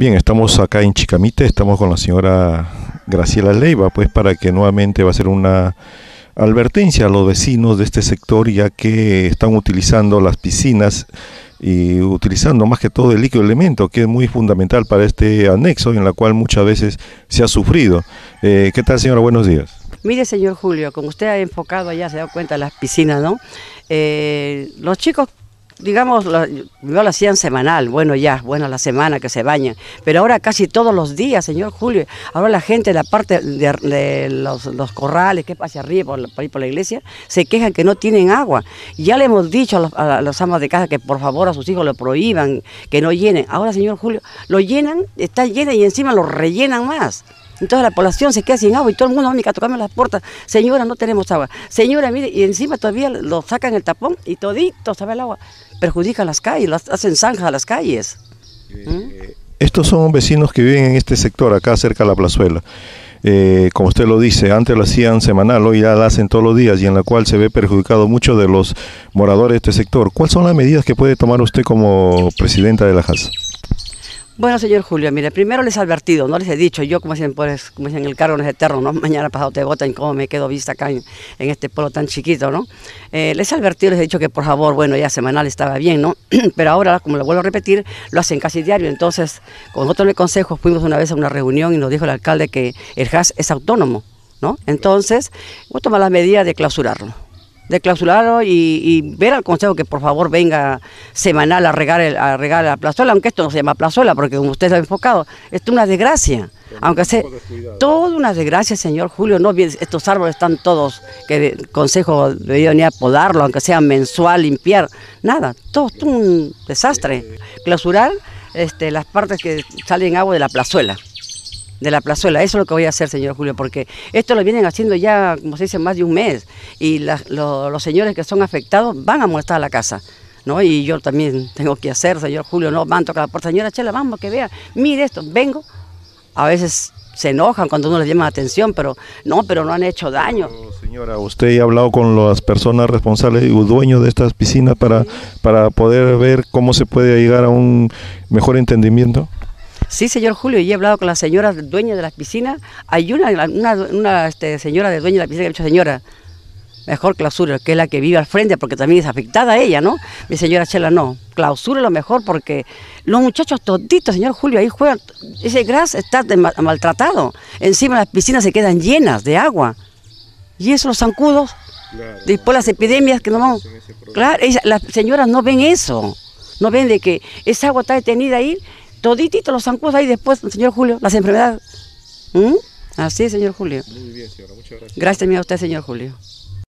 Bien, estamos acá en Chicamite, estamos con la señora Graciela Leiva, pues para que nuevamente va a ser una advertencia a los vecinos de este sector, ya que están utilizando las piscinas y utilizando más que todo el líquido elemento, que es muy fundamental para este anexo, en la cual muchas veces se ha sufrido. Eh, ¿Qué tal, señora? Buenos días. Mire, señor Julio, como usted ha enfocado ya, se da cuenta, las piscinas, ¿no? Eh, los chicos digamos, no yo hacían semanal, bueno ya, bueno la semana que se bañan, pero ahora casi todos los días, señor Julio, ahora la gente, de la parte de, los, corrales que es hacia arriba por, ir por la iglesia, se quejan que no tienen agua. Ya le hemos dicho a los, a amas de casa que por favor a sus hijos lo prohíban, que no llenen. Ahora, señor Julio, lo llenan, está llena y encima lo rellenan más. Entonces la población se queda sin agua y todo el mundo va a tocarme las puertas. Señora, no tenemos agua. Señora, mire, y encima todavía lo sacan el tapón y todito sabe el agua. perjudica las calles, las hacen zanjas a las calles. Eh, ¿Mm? Estos son vecinos que viven en este sector, acá cerca de la plazuela. Eh, como usted lo dice, antes lo hacían semanal, hoy ya lo hacen todos los días y en la cual se ve perjudicado mucho de los moradores de este sector. ¿Cuáles son las medidas que puede tomar usted como presidenta de la JAS? Bueno, señor Julio, mire, primero les he advertido, no les he dicho, yo como dicen, pues, como dicen el cargo no es eterno, ¿no? Mañana pasado te votan, cómo me quedo vista acá en, este pueblo tan chiquito, ¿no? Eh, les he advertido, les he dicho que por favor, bueno, ya semanal estaba bien, ¿no? Pero ahora, como lo vuelvo a repetir, lo hacen casi diario. Entonces, con otro en consejos, consejo fuimos una vez a una reunión y nos dijo el alcalde que el gas es autónomo, ¿no? Entonces, voy a tomar la medida de clausurarlo de clausurarlo y, ver al Consejo que por favor venga semanal a regar, a regar la plazuela, aunque esto no se llama plazuela, porque como usted lo ha enfocado, esto es una desgracia. aunque sea todo una desgracia, señor Julio, no estos árboles están todos, que el Consejo debería ni a podarlo, aunque sea mensual, limpiar, nada, todo es un desastre. Clausurar este, las partes que salen agua de la plazuela de la plazuela. Eso es lo que voy a hacer, señor Julio, porque esto lo vienen haciendo ya, como se dice, más de un mes. Y los señores que son afectados van a molestar a la casa. ¿No? Y yo también tengo que hacer, señor Julio, no, van a tocar la puerta, señora Chela, vamos, que vea, mire esto, vengo. A veces se enojan cuando uno les llama la atención, pero no, pero no han hecho daño. señora, ¿usted ha hablado con las personas responsables y dueños de estas piscinas para, para poder ver cómo se puede llegar a un mejor entendimiento? Sí, señor Julio, y he hablado con las señoras dueñas de las piscinas. Hay una, una, este, señora de dueña de la piscina que me dicho, señora, mejor clausura, que es la que vive al frente, porque también es afectada a ella, ¿no? Mi señora Chela, no, clausura lo mejor, porque los muchachos toditos, señor Julio, ahí juegan, ese gras está maltratado, encima las piscinas se quedan llenas de agua, y eso los zancudos, después las epidemias que no Claro, las señoras no ven eso, no ven de que esa agua está detenida ahí, Toditito los zancudos ahí después, señor Julio, las enfermedades. ¿Mm? Así, señor Julio. Muy bien, señora, muchas gracias. Gracias a usted, señor Julio.